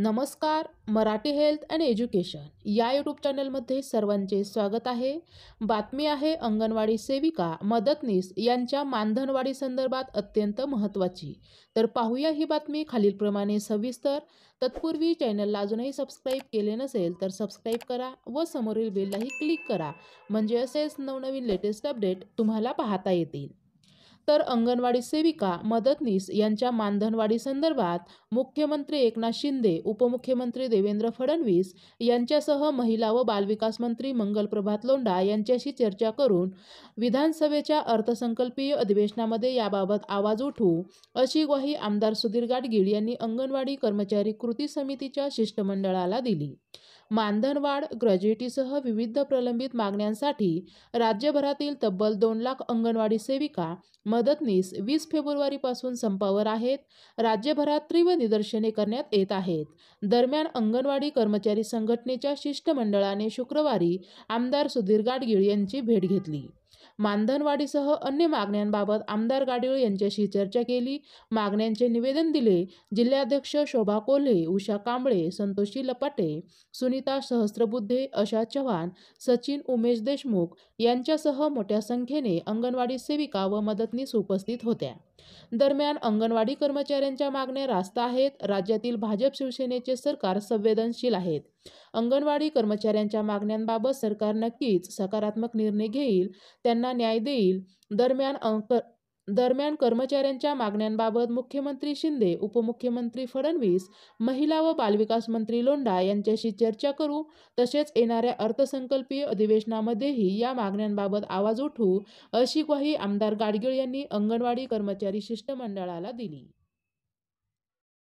नमस्कार Marathi health and education या YouTube चॅनलमध्ये सर्वांचे स्वागत आहे बातमी आहे अंगणवाडी सेविका मदतनीस यांच्या मानधनवाढी संदर्भात अत्यंत महत्त्वाची तर पाहूया ही बातमी खालीलप्रमाणे सविस्तर तत्पूर्वी चॅनलला अजूनही सबस्क्राईब केले नसेल तर सबस्क्राईब करा व समोरील बेललाही क्लिक करा म्हणजे असेच नवनवीन लेटेस्ट अपडेट तुम्हाला पाहता येतील तर अंगणवाडी सेविका मदतनीस यांच्या मानधनवाढी संदर्भात मुख्यमंत्री एकनाथ शिंदे उपमुख्यमंत्री देवेंद्र फडणवीस यांच्यासह महिला व बालविकास मंत्री मंगलप्रभात लोंडा यांच्याशी चर्चा करून विधानसभेच्या अर्थसंकल्पीय अधिवेशनामध्ये याबाबत आवाज उठवू अशी ग्वाही आमदार सुधीर गाडगीळ यांनी अंगणवाडी कर्मचारी कृती समितीच्या शिष्टमंडळाला दिली मानधनवाढ ग्रॅज्युएटीसह विविध प्रलंबित मागण्यांसाठी राज्यभरातील तब्बल दोन लाख अंगणवाडी सेविका मदतनीस वीस फेब्रुवारीपासून संपावर आहेत राज्यभरात तीव्र निदर्शने करण्यात येत आहेत दरम्यान अंगणवाडी कर्मचारी संघटनेच्या शिष्टमंडळाने शुक्रवारी आमदार सुधीर गाडगीळ यांची भेट घेतली मानधनवाढीसह अन्य मागण्यांबाबत आमदार गाडीळ यांच्याशी चर्चा केली मागण्यांचे निवेदन दिले जिल्हाध्यक्ष शोभा कोल्हे उषा कांबळे संतोषी लपाटे सुनीता सहस्रबुद्धे अशा चव्हाण सचिन उमेश देशमुख यांच्यासह मोठ्या संख्येने अंगणवाडी सेविका व मदतनीस उपस्थित होत्या दरम्यान अंगणवाडी कर्मचाऱ्यांच्या मागण्या रास्त आहेत राज्यातील भाजप शिवसेनेचे सरकार संवेदनशील आहेत अंगणवाडी कर्मचाऱ्यांच्या मागण्यांबाबत सरकार नक्कीच सकारात्मक निर्णय घेईल त्यांना न्याय देईल दरम्यान दरम्यान कर्मचाऱ्यांच्या मागण्यांबाबत मुख्यमंत्री शिंदे उपमुख्यमंत्री फडणवीस महिला व बालविकास मंत्री लोंढा यांच्याशी चर्चा करू तसेच येणाऱ्या अर्थसंकल्पीय अधिवेशनामध्येही या मागण्यांबाबत आवाज उठू अशी ग्वाही आमदार गाडगीळ यांनी अंगणवाडी कर्मचारी शिष्टमंडळाला दिली